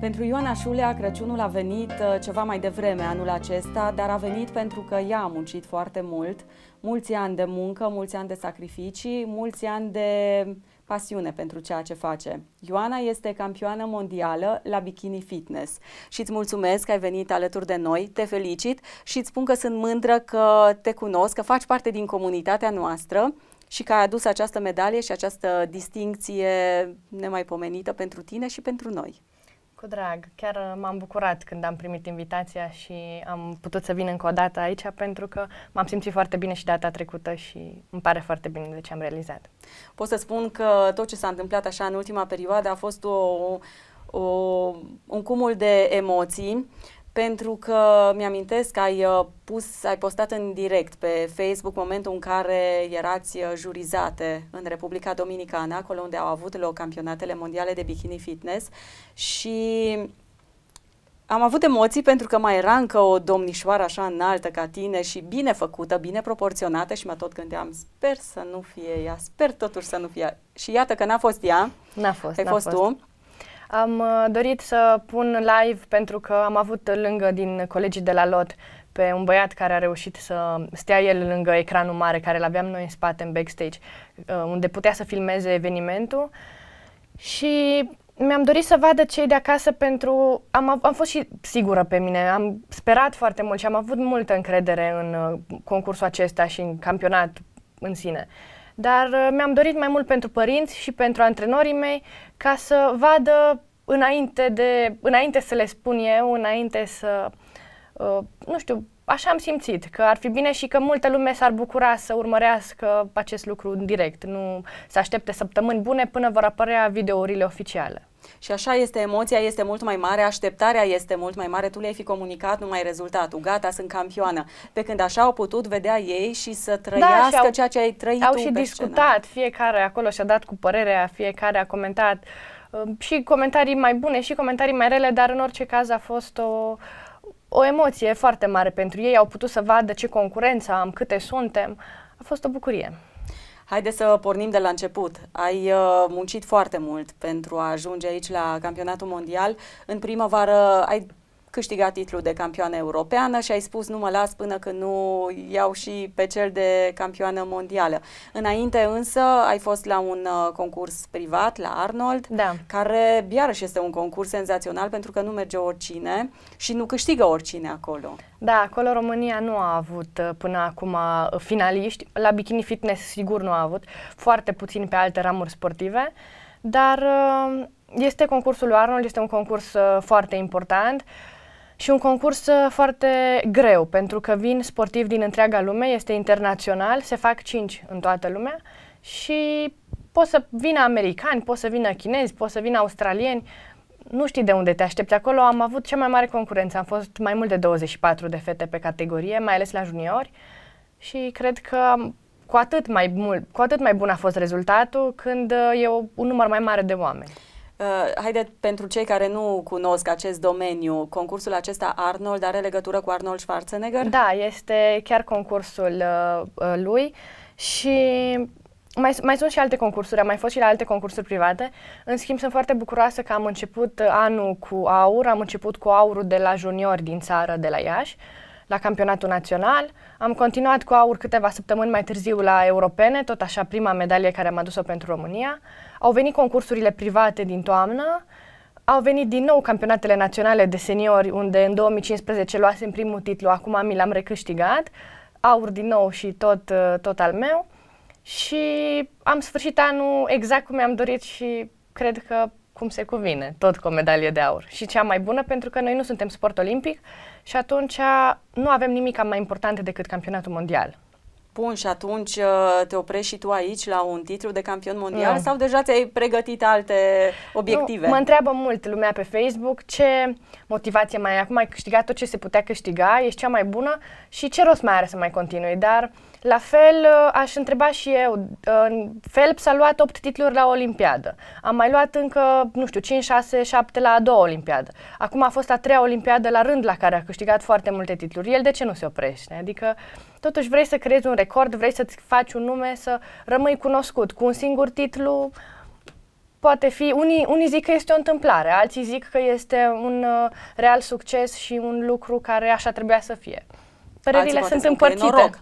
Pentru Ioana Șulea, Crăciunul a venit uh, ceva mai devreme anul acesta, dar a venit pentru că ea a muncit foarte mult, mulți ani de muncă, mulți ani de sacrificii, mulți ani de pasiune pentru ceea ce face. Ioana este campioană mondială la bikini fitness și îți mulțumesc că ai venit alături de noi, te felicit și îți spun că sunt mândră că te cunosc, că faci parte din comunitatea noastră și că ai adus această medalie și această distincție nemaipomenită pentru tine și pentru noi. Cu drag. Chiar uh, m-am bucurat când am primit invitația și am putut să vin încă o dată aici pentru că m-am simțit foarte bine și data trecută și îmi pare foarte bine de ce am realizat. Pot să spun că tot ce s-a întâmplat așa în ultima perioadă a fost o, o, un cumul de emoții pentru că mi-amintesc că ai uh, pus, ai postat în direct pe Facebook momentul în care erați uh, jurizate în Republica Dominicană, acolo unde au avut loc campionatele mondiale de bikini fitness și am avut emoții pentru că mai era încă o domnișoară așa înaltă ca tine și bine făcută, bine proporționată și mă tot gândeam, sper să nu fie ea, sper totuși să nu fie ea. Și iată că n-a fost ea, n-a fost, ai fost, fost tu. Am uh, dorit să pun live pentru că am avut lângă din colegii de la LOT pe un băiat care a reușit să stea el lângă ecranul mare care îl aveam noi în spate, în backstage, uh, unde putea să filmeze evenimentul și mi-am dorit să vadă cei de acasă pentru... Am, am fost și sigură pe mine, am sperat foarte mult și am avut multă încredere în uh, concursul acesta și în campionat în sine. Uh, dar uh, mi-am dorit mai mult pentru părinți și pentru antrenorii mei ca să vadă înainte, de, înainte să le spun eu, înainte să, uh, nu știu, așa am simțit, că ar fi bine și că multă lume s-ar bucura să urmărească acest lucru în direct, nu să aștepte săptămâni bune până vor apărea videourile oficiale. Și așa este, emoția este mult mai mare, așteptarea este mult mai mare, tu le-ai fi comunicat numai rezultatul, gata, sunt campioană. Pe când așa au putut vedea ei și să trăiască da, și au, ceea ce ai trăit Au tu și discutat, scenă. fiecare acolo și-a dat cu părerea, fiecare a comentat și comentarii mai bune și comentarii mai rele, dar în orice caz a fost o, o emoție foarte mare pentru ei, au putut să vadă ce concurență am, câte suntem. A fost o bucurie. Haideți să pornim de la început. Ai uh, muncit foarte mult pentru a ajunge aici la campionatul mondial. În primăvară ai câștigat titlul de campioană europeană și ai spus nu mă las până când nu iau și pe cel de campioană mondială. Înainte însă ai fost la un uh, concurs privat, la Arnold, da. care iarăși este un concurs senzațional pentru că nu merge oricine și nu câștigă oricine acolo. Da, acolo România nu a avut uh, până acum uh, finaliști. La Bikini Fitness sigur nu a avut, foarte puțin pe alte ramuri sportive, dar uh, este concursul lui Arnold, este un concurs uh, foarte important. Uh, și un concurs uh, foarte greu, pentru că vin sportivi din întreaga lume, este internațional, se fac cinci în toată lumea și pot să vină americani, pot să vină chinezi, pot să vină australieni, nu știi de unde te aștepți. Acolo am avut cea mai mare concurență, am fost mai mult de 24 de fete pe categorie, mai ales la juniori și cred că cu atât mai, mult, cu atât mai bun a fost rezultatul când uh, e un număr mai mare de oameni haideți, uh, haide, pentru cei care nu cunosc acest domeniu, concursul acesta Arnold are legătură cu Arnold Schwarzenegger? Da, este chiar concursul uh, uh lui și mai, mai sunt și alte concursuri, am mai fost și la alte concursuri private. În schimb, sunt foarte bucuroasă că am început uh, anul cu aur, am început cu aurul de la juniori din țară, de la Iași. Uh, la campionatul național. Am continuat cu aur câteva săptămâni mai târziu la europene, tot așa prima medalie care am adus-o pentru România. Au venit concursurile private din toamnă, au venit din nou campionatele naționale de seniori, unde în 2015 luasem primul titlu, acum mi l-am recâștigat, aur din nou și tot, uh, tot al meu. Și am sfârșit anul exact cum mi-am dorit și cred că cum se cuvine, tot cu o medalie de aur. Și cea mai bună, pentru că noi nu suntem sport olimpic și atunci uh, nu avem nimic mai important decât campionatul mondial. Bun, și atunci uh, te oprești și tu aici la un titlu de campion mondial nu. Da. sau deja ți-ai pregătit alte obiective? Nu, mă întreabă mult lumea pe Facebook ce motivație mai ai acum, ai câștigat tot ce se putea câștiga, ești cea mai bună și ce rost mai are să mai continui, dar la fel, uh, aș întreba și eu, uh, Phelps a luat 8 titluri la Olimpiadă. Am mai luat încă, nu știu, 5, 6, 7 la a doua Olimpiadă. Acum a fost a treia Olimpiadă la rând la care a câștigat foarte multe titluri. El de ce nu se oprește? Adică, totuși vrei să creezi un record, vrei să-ți faci un nume, să rămâi cunoscut. Cu un singur titlu, poate fi, unii, unii zic că este o întâmplare, alții zic că este un uh, real succes și un lucru care așa trebuia să fie. Părerile alții sunt împărțite. Noroc.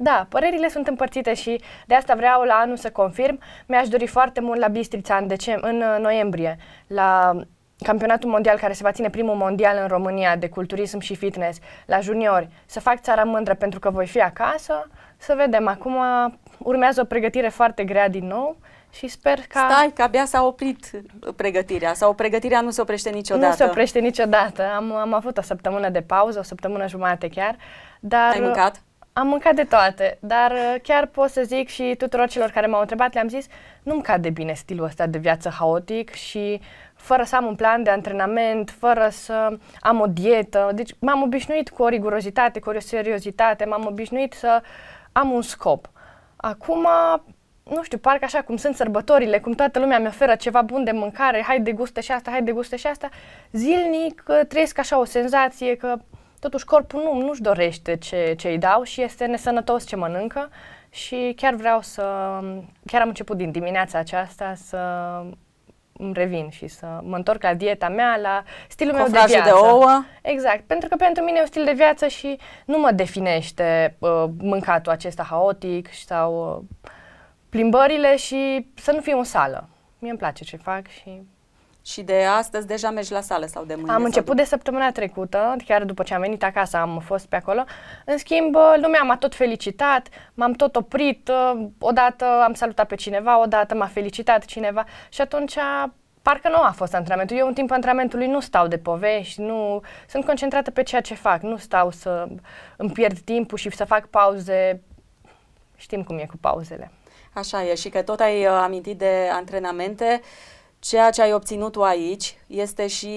Da, părerile sunt împărțite și de asta vreau la anul să confirm. Mi-aș dori foarte mult la Bistrița în, decem- în uh, noiembrie, la campionatul mondial care se va ține primul mondial în România de culturism și fitness la juniori, să fac țara mândră pentru că voi fi acasă, să vedem. Acum uh, urmează o pregătire foarte grea din nou și sper că... Stai, că abia s-a oprit pregătirea sau pregătirea nu se oprește niciodată. Nu se oprește niciodată. Am, am avut o săptămână de pauză, o săptămână jumate chiar, dar... Ai mâncat? Am mâncat de toate, dar uh, chiar pot să zic și tuturor celor care m-au întrebat, le-am zis, nu-mi cade bine stilul ăsta de viață haotic și fără să am un plan de antrenament, fără să am o dietă. Deci m-am obișnuit cu o rigurozitate, cu o seriozitate, m-am obișnuit să am un scop. Acum, nu știu, parcă așa cum sunt sărbătorile, cum toată lumea mi oferă ceva bun de mâncare, hai de gustă și asta, hai de gustă și asta, zilnic uh, trăiesc așa o senzație că totuși corpul nu, nu-și dorește ce, ce îi dau și este nesănătos ce mănâncă și chiar vreau să, chiar am început din dimineața aceasta să îmi revin și să mă întorc la dieta mea, la stilul meu de viață. de ouă. Exact, pentru că pentru mine e un stil de viață și nu mă definește uh, mâncatul acesta haotic sau uh, plimbările și să nu fiu în sală. Mie îmi place ce fac și și de astăzi deja mergi la sală sau de mâine? Am început de săptămâna trecută, chiar după ce am venit acasă am fost pe acolo. În schimb, lumea m-a tot felicitat, m-am tot oprit, uh, odată am salutat pe cineva, odată m-a felicitat cineva și atunci uh, parcă nu a fost antrenamentul. Eu în timpul antrenamentului nu stau de povești, nu sunt concentrată pe ceea ce fac, nu stau să îmi pierd timpul și să fac pauze. Știm cum e cu pauzele. Așa e și că tot ai uh, amintit de antrenamente. Uh, Ceea ce ai obținut tu aici este și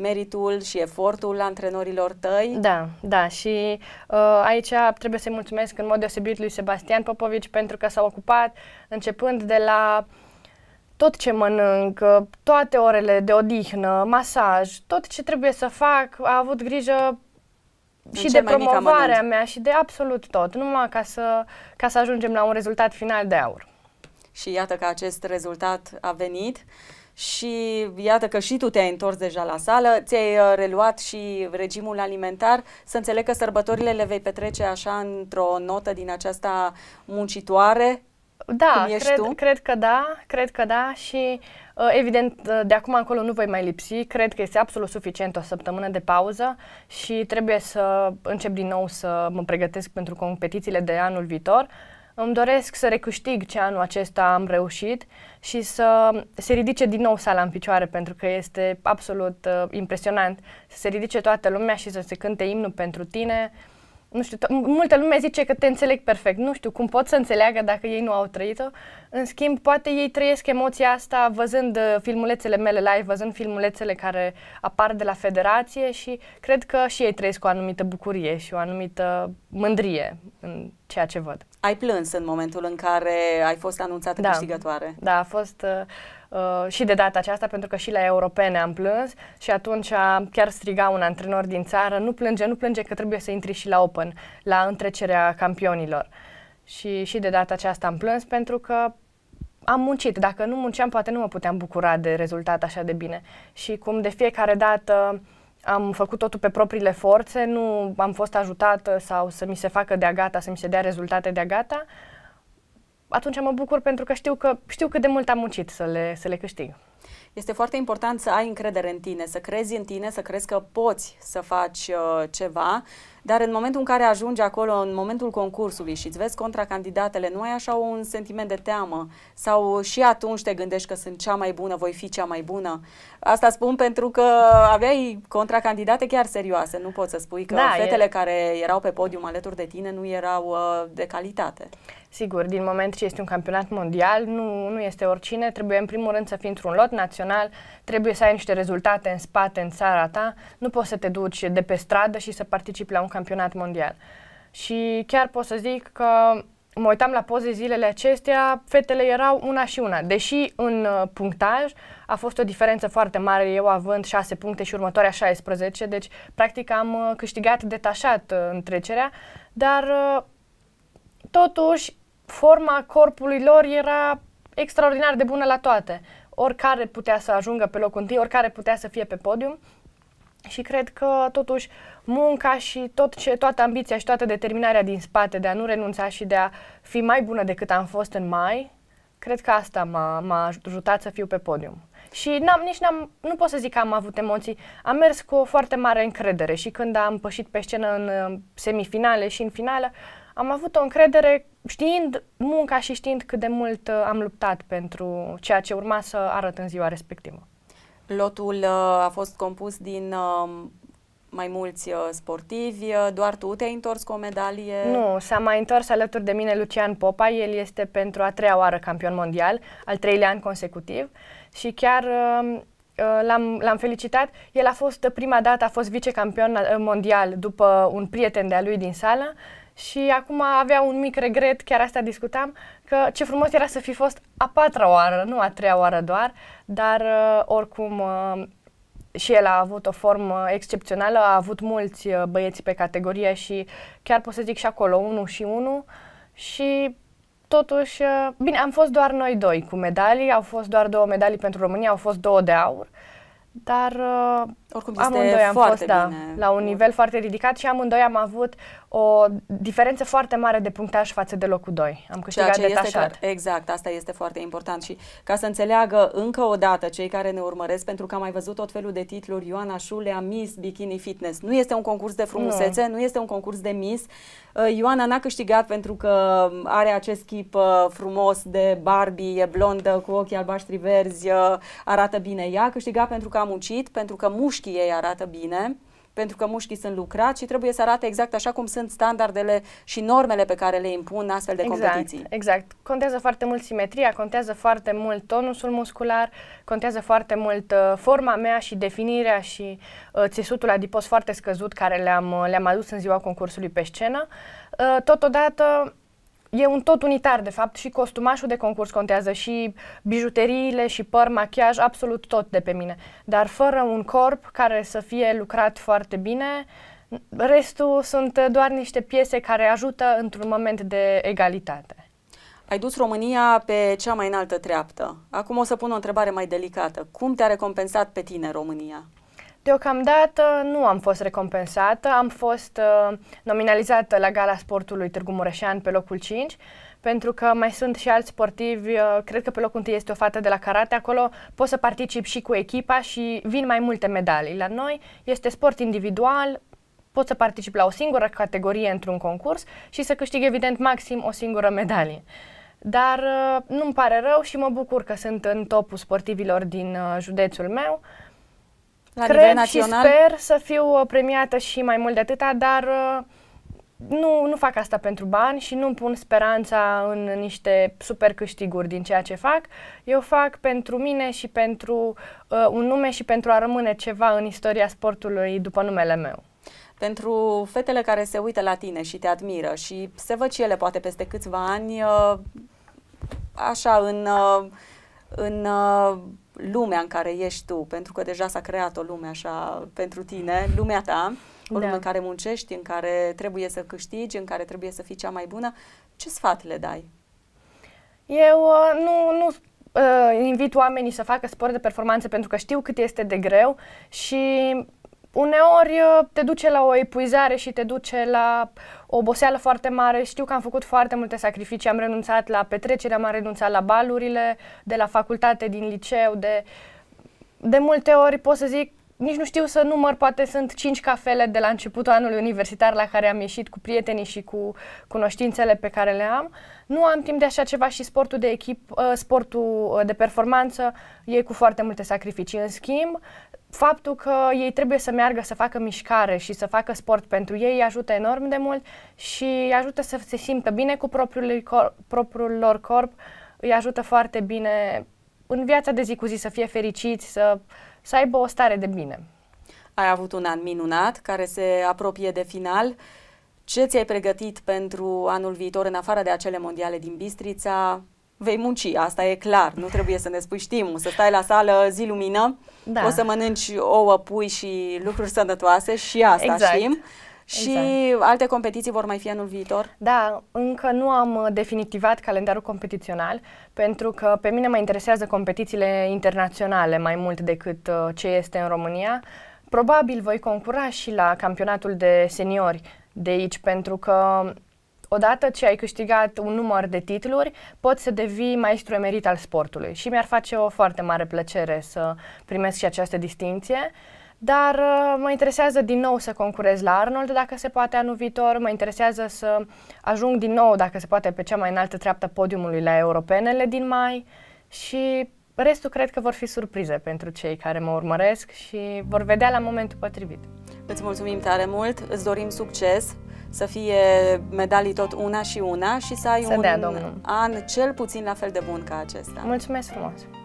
meritul și efortul antrenorilor tăi. Da, da și uh, aici trebuie să-i mulțumesc în mod deosebit lui Sebastian Popovici pentru că s-a ocupat începând de la tot ce mănânc, toate orele de odihnă, masaj, tot ce trebuie să fac, a avut grijă și de promovarea mea și de absolut tot, numai ca să, ca să ajungem la un rezultat final de aur și iată că acest rezultat a venit și iată că și tu te-ai întors deja la sală, ți-ai uh, reluat și regimul alimentar. Să înțeleg că sărbătorile le vei petrece așa într-o notă din aceasta muncitoare? Da, cred, tu? cred că da, cred că da și uh, evident uh, de acum încolo nu voi mai lipsi, cred că este absolut suficient o săptămână de pauză și trebuie să încep din nou să mă pregătesc pentru competițiile de anul viitor. Îmi doresc să recuștig ce anul acesta am reușit și să se ridice din nou sala în picioare, pentru că este absolut uh, impresionant să se ridice toată lumea și să se cânte imnul pentru tine. Uh, nu știu, to- multă lume zice că te înțeleg perfect. Nu știu cum pot să înțeleagă dacă ei nu au trăit-o. În schimb, poate ei trăiesc emoția asta văzând uh, filmulețele mele live, văzând filmulețele care apar de la federație și cred că și ei trăiesc o anumită bucurie și o anumită mândrie în ceea ce văd. Ai plâns în momentul în care ai fost anunțată da. câștigătoare. Da, a fost... Uh, Uh, și de data aceasta, pentru că și la europene am plâns și atunci chiar striga un antrenor din țară, nu plânge, nu plânge că trebuie să intri și la Open, la întrecerea campionilor. Și, și de data aceasta am plâns pentru că am muncit. Dacă nu munceam, poate nu mă puteam bucura de rezultat așa de bine. Și cum de fiecare dată am făcut totul pe propriile forțe, nu am fost ajutată sau să mi se facă de-a gata, să mi se dea rezultate de-a gata, uh, atunci mă bucur pentru că știu, că știu cât de mult am muncit să le, să le câștig. Este foarte important să ai încredere în tine, să crezi în tine, să crezi că poți să faci uh, ceva dar în momentul în care ajungi acolo, în momentul concursului și îți vezi contracandidatele, nu ai așa un sentiment de teamă sau și atunci te gândești că sunt cea mai bună, voi fi cea mai bună. Asta spun pentru că aveai contracandidate chiar serioase, nu poți să spui că da, fetele e... care erau pe podium alături de tine nu erau uh, de calitate. Sigur, din moment ce este un campionat mondial, nu, nu este oricine, trebuie în primul rând să fii într-un lot național, trebuie să ai niște rezultate în spate, în țara ta, nu poți să te duci de pe stradă și să participi la un campionat mondial. Și chiar pot să zic că mă uitam la poze zilele acestea, fetele erau una și una. Deși în uh, punctaj a fost o diferență foarte mare, eu având 6 puncte și următoarea 16, deci practic am uh, câștigat detașat uh, în trecerea, dar totuși forma corpului lor era extraordinar de bună la toate. Oricare putea să ajungă pe locul întâi, oricare putea să fie pe podium și cred că, totuși, munca și tot ce, toată ambiția și toată determinarea din spate de a nu renunța și de a fi mai bună decât am fost în mai, cred că asta m-a, m-a ajutat să fiu pe podium. Și n-am, nici n-am, nu pot să zic că am avut emoții. Am mers cu o foarte mare încredere și când am pășit pe scenă în semifinale și în finală, am avut o încredere știind munca și știind cât de mult uh, am luptat pentru ceea ce urma să arăt în ziua respectivă. Lotul uh, a fost compus din um, mai mulți uh, sportivi, uh, doar tu te-ai întors cu o medalie? Nu, s-a mai întors alături de mine Lucian Popa, el este pentru a treia oară campion mondial, al treilea an consecutiv și chiar um, l-am, l-am felicitat. El a fost, prima dată a fost vicecampion mondial după un prieten de-a lui din sală și acum avea un mic regret, chiar asta discutam, că ce frumos era să fi fost a patra oară, nu a treia oară doar, dar uh, oricum uh, și el a avut o formă excepțională, a avut mulți uh, băieți pe categorie și chiar pot să zic și acolo unu și unu și totuși, bine, am fost doar noi doi cu medalii, au fost doar două medalii pentru România, au fost două de aur, dar oricum este amândoi am foarte fost, da, la un nivel foarte ridicat și amândoi am avut o diferență foarte mare de punctaj față de locul 2. Am câștigat ce detașat. Este, exact, asta este foarte important și ca să înțeleagă încă o dată cei care ne urmăresc, pentru că am mai văzut tot felul de titluri, Ioana Șulea, Miss Bikini Fitness. Nu este un concurs de frumusețe, nu, nu este un concurs de Miss. Uh, Ioana n-a câștigat pentru că are acest chip uh, frumos de Barbie, e blondă, cu ochii albaștri verzi, uh, arată bine. Ea a câștigat pentru că a muncit, pentru că muș mușchii ei arată bine, pentru că mușchii sunt lucrați și trebuie să arate exact așa cum sunt standardele și normele pe care le impun astfel de exact, competiții. Exact. Contează foarte mult simetria, contează foarte mult tonusul muscular, contează foarte mult uh, forma mea și definirea și uh, țesutul adipos foarte scăzut care le-am, uh, le-am adus în ziua concursului pe scenă. Uh, totodată e un tot unitar, de fapt, și costumașul de concurs contează, și bijuteriile, și păr, machiaj, absolut tot de pe mine. Dar fără un corp care să fie lucrat foarte bine, restul sunt doar niște piese care ajută într-un moment de egalitate. Ai dus România pe cea mai înaltă treaptă. Acum o să pun o întrebare mai delicată. Cum te-a recompensat pe tine România? Deocamdată nu am fost recompensată, am fost uh, nominalizată la Gala Sportului Târgu Mureșan pe locul 5, pentru că mai sunt și alți sportivi, uh, cred că pe locul 1 este o fată de la karate, acolo pot să particip și cu echipa și vin mai multe medalii. La noi este sport individual, pot să particip la o singură categorie într-un concurs și să câștig evident maxim o singură medalie. Dar uh, nu-mi pare rău și mă bucur că sunt în topul sportivilor din uh, județul meu. Uh, la Cred nivel național? și sper să fiu uh, premiată și mai mult de atâta, dar uh, nu, nu fac asta pentru bani și nu pun speranța în niște super câștiguri din ceea ce fac. Eu fac pentru mine și pentru uh, un nume și pentru a rămâne ceva în istoria sportului după numele meu. Pentru fetele care se uită la tine și te admiră și se văd și ele poate peste câțiva ani uh, așa în, uh, în uh, lumea în care ești tu, pentru că deja s-a creat o lume așa pentru tine, lumea ta, o da. lume în care muncești, în care trebuie să câștigi, în care trebuie să fii cea mai bună, ce sfat le dai? Eu uh, nu, nu uh, invit oamenii să facă sport de performanță pentru că știu cât este de greu și uneori uh, te duce la o epuizare și te duce la o oboseală foarte mare. Știu că am făcut foarte multe sacrificii, am renunțat la petrecere, am renunțat la balurile de la facultate, din liceu, de, de multe ori pot să zic nici nu știu să număr, poate sunt cinci cafele de la începutul anului universitar la care am ieșit cu prietenii și cu cunoștințele pe care le am. Nu am timp de așa ceva și sportul de echip, uh, sportul uh, de performanță e cu foarte multe sacrificii. În schimb, faptul că ei trebuie să meargă să facă mișcare și să facă sport pentru ei ajută enorm de mult și ajută să se simtă bine cu propriul, cor- propriul lor corp, îi ajută foarte bine în viața de zi cu zi să fie fericiți, să, să aibă o stare de bine. Ai avut un an minunat care se apropie de final. Ce ți-ai pregătit pentru anul viitor în afară de acele mondiale din Bistrița? vei munci, asta e clar, nu trebuie să ne spui știm, să stai la sală zi lumină, da. o să mănânci ouă, pui și lucruri sănătoase și asta exact. știm. Și exact. alte competiții vor mai fi anul viitor? Da, încă nu am definitivat calendarul competițional, pentru că pe mine mă interesează competițiile internaționale mai mult decât uh, ce este în România. Probabil voi concura și la campionatul de seniori de aici, pentru că odată ce ai câștigat un număr de titluri, poți să devii maestru emerit al sportului și mi-ar face o foarte mare plăcere să primesc și această distinție. Dar uh, mă interesează din nou să concurez la Arnold dacă se poate anul viitor, mă interesează să ajung din nou, dacă se poate, pe cea mai înaltă treaptă podiumului la europenele din mai și restul cred că vor fi surprize pentru cei care mă urmăresc și vor vedea la momentul potrivit. Îți mulțumim tare mult, îți dorim succes să fie medalii tot una și una și să ai să un dea, an cel puțin la fel de bun ca acesta. Mulțumesc frumos!